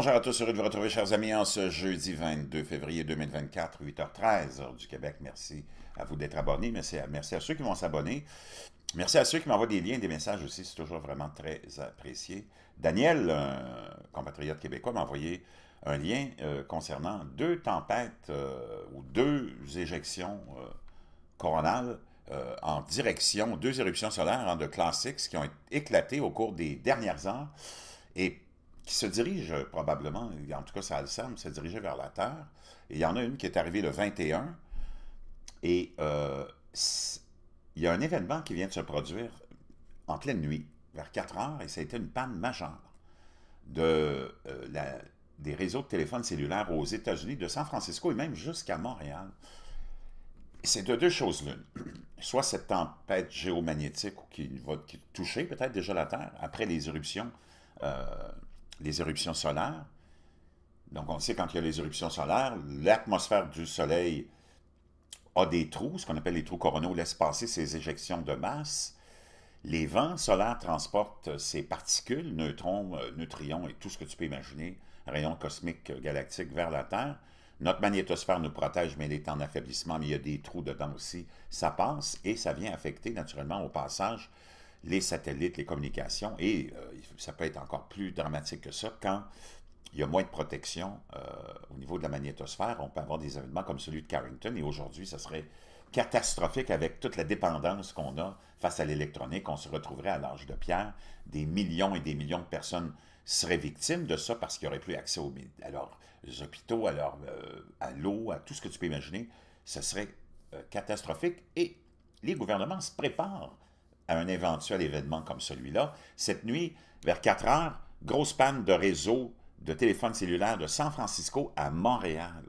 Bonjour à tous, heureux de vous retrouver, chers amis, en ce jeudi 22 février 2024, 8h13, heure du Québec. Merci à vous d'être abonnés. Merci à, merci à ceux qui vont s'abonner. Merci à ceux qui m'envoient des liens, des messages aussi. C'est toujours vraiment très apprécié. Daniel, un compatriote québécois, m'a envoyé un lien euh, concernant deux tempêtes euh, ou deux éjections euh, coronales en direction, deux éruptions solaires hein, de classe X qui ont éclaté au cours des dernières heures. Et qui se dirige euh, probablement, en tout cas ça le semble, se diriger vers la Terre. il y en a une qui est arrivée le 21. Et euh, il y a un événement qui vient de se produire en pleine nuit, vers 4 heures, et ça a été une panne majeure de, euh, des réseaux de téléphones cellulaires aux États-Unis, de San Francisco et même jusqu'à Montréal. C'est de deux choses l'une. Soit cette tempête géomagnétique qui va toucher peut-être déjà la Terre après les éruptions les éruptions solaires. Donc, on sait quand il y a les éruptions solaires, l'atmosphère du Soleil a des trous, ce qu'on appelle les trous coronaux, laisse passer ces éjections de masse. Les vents solaires transportent ces particules, neutrons, euh, neutrions et tout ce que tu peux imaginer, rayons cosmiques euh, galactiques vers la Terre. Notre magnétosphère nous protège, mais elle est en affaiblissement, mais il y a des trous dedans aussi. Ça passe et ça vient affecter naturellement au passage les satellites, les communications, et euh, ça peut être encore plus dramatique que ça quand il y a moins de protection euh, au niveau de la magnétosphère. On peut avoir des événements comme celui de Carrington, et aujourd'hui, ça serait catastrophique avec toute la dépendance qu'on a face à l'électronique. On se retrouverait à l'âge de pierre. Des millions et des millions de personnes seraient victimes de ça parce qu'ils n'auraient plus accès aux, à leurs hôpitaux, à, euh, à l'eau, à tout ce que tu peux imaginer. Ce serait catastrophique et les gouvernements se préparent à un éventuel événement comme celui-là. Cette nuit, vers 4 heures, grosse panne de réseau de téléphone cellulaire de San Francisco à Montréal.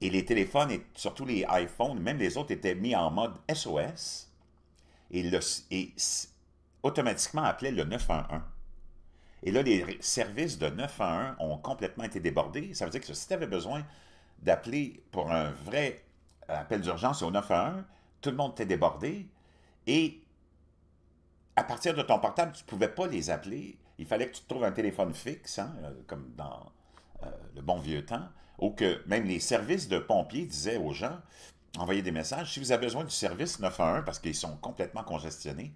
Et les téléphones, et surtout les iPhones, même les autres, étaient mis en mode SOS et, et automatiquement appelaient le 911. Et là, les services de 911 ont complètement été débordés. Ça veut dire que si tu avais besoin d'appeler pour un vrai appel d'urgence au 911, tout le monde était débordé. Et à partir de ton portable, tu ne pouvais pas les appeler. Il fallait que tu trouves un téléphone fixe, hein, euh, comme dans euh, le bon vieux temps, ou que même les services de pompiers disaient aux gens, envoyez des messages, si vous avez besoin du service 911 parce qu'ils sont complètement congestionnés,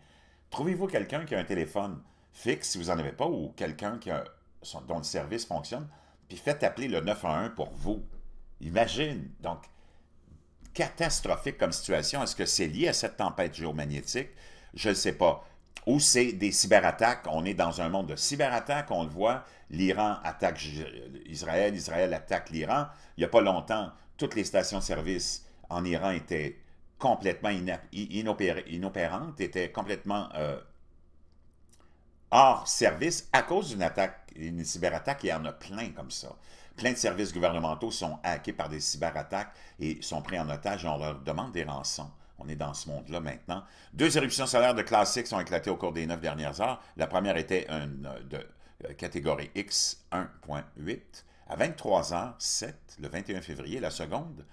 trouvez-vous quelqu'un qui a un téléphone fixe si vous n'en avez pas, ou quelqu'un dont le service fonctionne, puis faites appeler le 911 pour vous. Imagine, donc, catastrophique comme situation. Est-ce que c'est lié à cette tempête géomagnétique? Je ne sais pas. Ou c'est des cyberattaques. On est dans un monde de cyberattaques, on le voit. L'Iran attaque Israël, Israël attaque l'Iran. Il n'y a pas longtemps, toutes les stations-service en Iran étaient complètement inopérantes, étaient complètement euh, hors service à cause d'une attaque, une cyberattaque. Il y en a plein comme ça. Plein de services gouvernementaux sont hackés par des cyberattaques et sont pris en otage et on leur demande des rançons on est dans ce monde-là maintenant. Deux éruptions solaires de classe X ont éclaté au cours des neuf dernières heures. La première était une euh, de euh, catégorie X 1.8 à 23h07, le 21 février. La seconde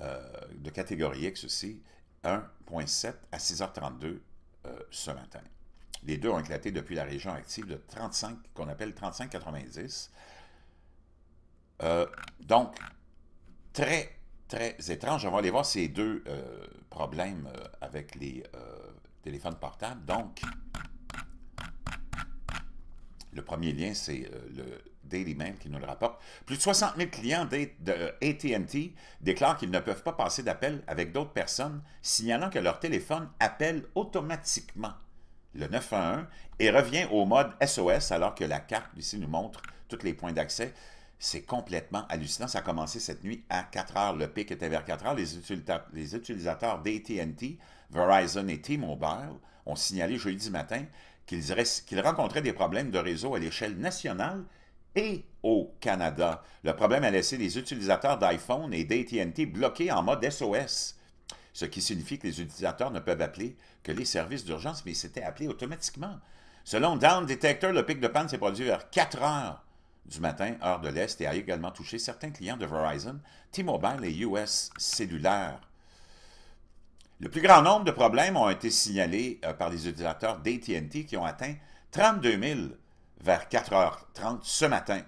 euh, de catégorie X aussi, 1.7 à 6h32 ce matin. Les deux ont éclaté depuis la région active de 35, qu'on appelle 3590. donc, très très étrange. On va aller voir ces deux euh, problèmes euh, avec les euh, téléphones portables. Donc, le premier lien, c'est le Daily Mail qui nous le rapporte. Plus de 60 000 clients d'AT&T déclarent qu'ils ne peuvent pas passer d'appel avec d'autres personnes, signalant que leur téléphone appelle automatiquement le 911 et revient au mode SOS alors que la carte ici nous montre tous les points d'accès. C'est complètement hallucinant. Ça a commencé cette nuit à 4 heures. Le pic était vers 4 heures. Les, utilisateurs, d'ATT, Verizon et T-Mobile ont signalé jeudi matin qu'ils rencontraient des problèmes de réseau à l'échelle nationale et au Canada. Le problème a laissé les utilisateurs d'iPhone et d'ATT bloqués en mode SOS, ce qui signifie que les utilisateurs ne peuvent appeler que les services d'urgence, mais c'était appelé automatiquement. Selon Down Detector, le pic de panne s'est produit vers 4 heures du matin, heure de l'Est, et a également touché certains clients de Verizon, T-Mobile et US Cellulaire. Le plus grand nombre de problèmes ont été signalés euh, par les utilisateurs d'AT&T qui ont atteint 32 000 vers 4h30 ce matin.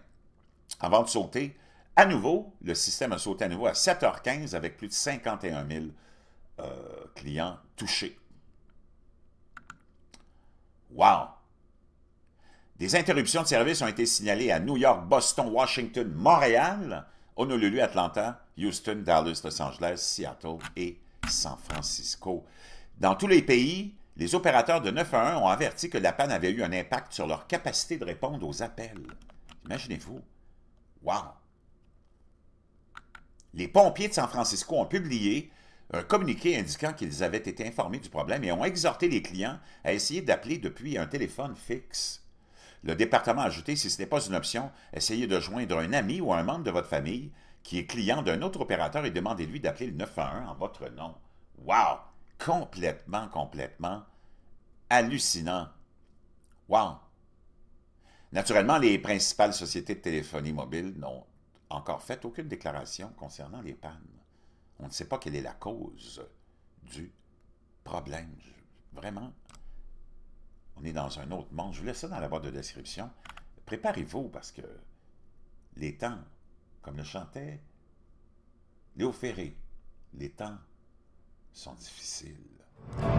Avant de sauter, à nouveau, le système a sauté à nouveau à 7h15 avec plus de 51 000 euh, clients touchés. Wow! Des interruptions de service ont été signalées à New York, Boston, Washington, Montréal, Honolulu, Atlanta, Houston, Dallas, Los Angeles, Seattle et San Francisco. Dans tous les pays, les opérateurs de 911 ont averti que la panne avait eu un impact sur leur capacité de répondre aux appels. Imaginez-vous. Wow! Les pompiers de San Francisco ont publié un communiqué indiquant qu'ils avaient été informés du problème et ont exhorté les clients à essayer d'appeler depuis un téléphone fixe. Le département a ajouté, si ce n'est pas une option, essayez de joindre un ami ou un membre de votre famille qui est client d'un autre opérateur et demandez-lui d'appeler le 911 en votre nom. Wow! Complètement, complètement hallucinant. Wow! Naturellement, les principales sociétés de téléphonie mobile n'ont encore fait aucune déclaration concernant les pannes. On ne sait pas quelle est la cause du problème. Vraiment, on est dans un autre monde. Je vous laisse ça dans la boîte de description. Préparez-vous parce que les temps, comme le chantait Léo Ferré, les temps sont difficiles.